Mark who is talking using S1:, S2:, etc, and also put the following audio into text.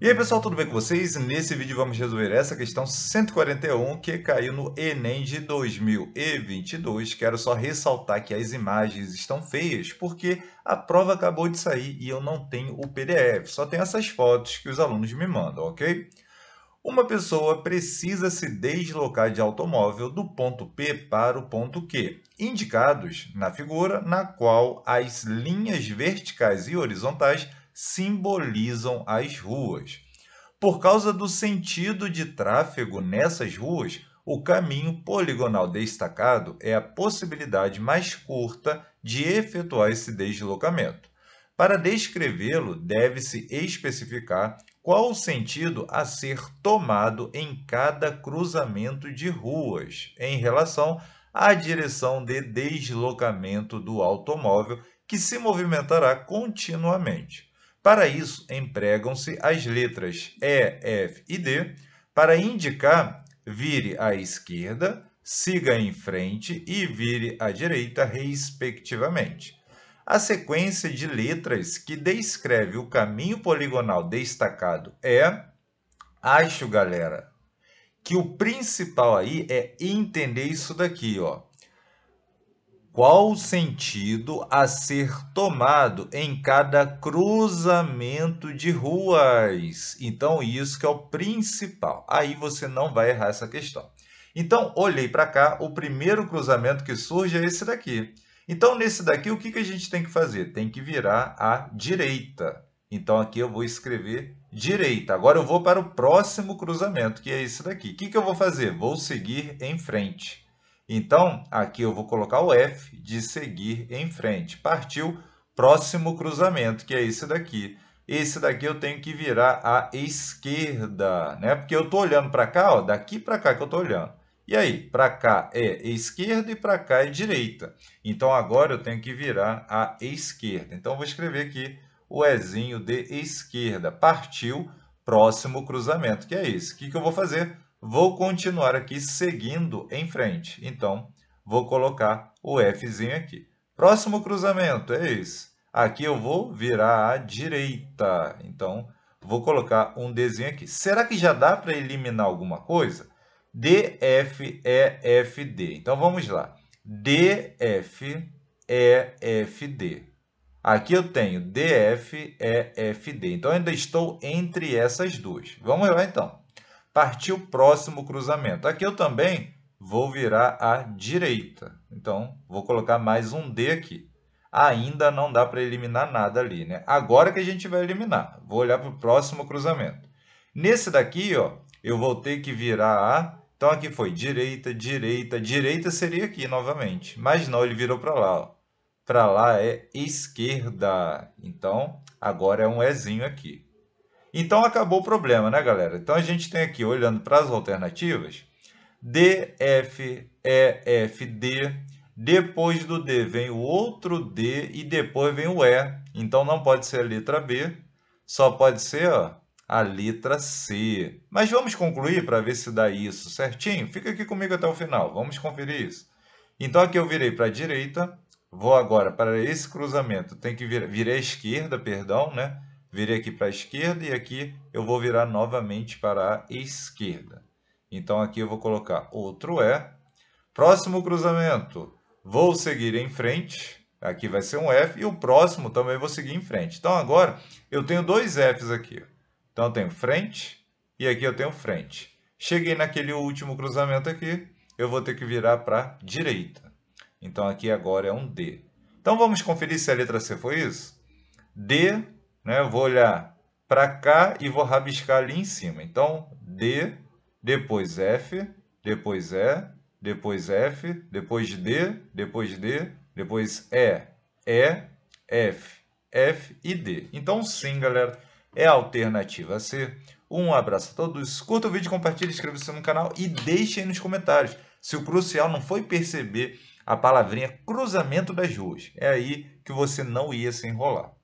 S1: E aí pessoal, tudo bem com vocês? Nesse vídeo vamos resolver essa questão 141 que caiu no Enem de 2022. Quero só ressaltar que as imagens estão feias porque a prova acabou de sair e eu não tenho o PDF, só tenho essas fotos que os alunos me mandam, ok? Uma pessoa precisa se deslocar de automóvel do ponto P para o ponto Q, indicados na figura na qual as linhas verticais e horizontais simbolizam as ruas. Por causa do sentido de tráfego nessas ruas, o caminho poligonal destacado é a possibilidade mais curta de efetuar esse deslocamento. Para descrevê-lo, deve-se especificar qual o sentido a ser tomado em cada cruzamento de ruas em relação à direção de deslocamento do automóvel que se movimentará continuamente. Para isso, empregam-se as letras E, F e D para indicar vire à esquerda, siga em frente e vire à direita, respectivamente. A sequência de letras que descreve o caminho poligonal destacado é, acho galera, que o principal aí é entender isso daqui, ó qual o sentido a ser tomado em cada cruzamento de ruas. Então, isso que é o principal. Aí você não vai errar essa questão. Então, olhei para cá, o primeiro cruzamento que surge é esse daqui. Então, nesse daqui, o que, que a gente tem que fazer? Tem que virar à direita. Então, aqui eu vou escrever direita. Agora eu vou para o próximo cruzamento, que é esse daqui. O que, que eu vou fazer? Vou seguir em frente. Então, aqui eu vou colocar o F de seguir em frente. Partiu, próximo cruzamento, que é esse daqui. Esse daqui eu tenho que virar à esquerda, né? Porque eu estou olhando para cá, ó, daqui para cá que eu estou olhando. E aí, para cá é esquerda e para cá é direita. Então, agora eu tenho que virar à esquerda. Então, vou escrever aqui o Ezinho de esquerda. Partiu, próximo cruzamento, que é esse. O que, que eu vou fazer? Vou continuar aqui seguindo em frente. Então, vou colocar o Fzinho aqui. Próximo cruzamento é esse. Aqui eu vou virar à direita. Então, vou colocar um Dzinho aqui. Será que já dá para eliminar alguma coisa? D, F, E, F, D. Então, vamos lá. D, F, E, F, D. Aqui eu tenho D, F, E, F, D. Então, ainda estou entre essas duas. Vamos lá, então partir o próximo cruzamento. Aqui eu também vou virar à direita. Então, vou colocar mais um D aqui. Ainda não dá para eliminar nada ali, né? Agora que a gente vai eliminar. Vou olhar para o próximo cruzamento. Nesse daqui, ó, eu vou ter que virar a... Então, aqui foi direita, direita, direita seria aqui novamente. Mas não, ele virou para lá. Para lá é esquerda. Então, agora é um Ezinho aqui. Então acabou o problema, né, galera? Então a gente tem aqui, olhando para as alternativas, D, F, E, F, D. Depois do D vem o outro D e depois vem o E. Então não pode ser a letra B, só pode ser ó, a letra C. Mas vamos concluir para ver se dá isso certinho? Fica aqui comigo até o final, vamos conferir isso. Então aqui eu virei para a direita, vou agora para esse cruzamento, tem que vir, virei à esquerda, perdão, né? virei aqui para a esquerda e aqui eu vou virar novamente para a esquerda. Então aqui eu vou colocar outro E. Próximo cruzamento, vou seguir em frente. Aqui vai ser um F e o próximo também vou seguir em frente. Então agora eu tenho dois Fs aqui. Então eu tenho frente e aqui eu tenho frente. Cheguei naquele último cruzamento aqui, eu vou ter que virar para direita. Então aqui agora é um D. Então vamos conferir se a letra C foi isso? D né? Eu vou olhar para cá e vou rabiscar ali em cima. Então, D, depois F, depois E, depois F, depois D, depois D, depois E, E, F, F e D. Então, sim, galera, é a alternativa C. Um abraço a todos. Curta o vídeo, compartilhe, inscreva-se no canal e deixe aí nos comentários se o crucial não foi perceber a palavrinha cruzamento das ruas. É aí que você não ia se enrolar.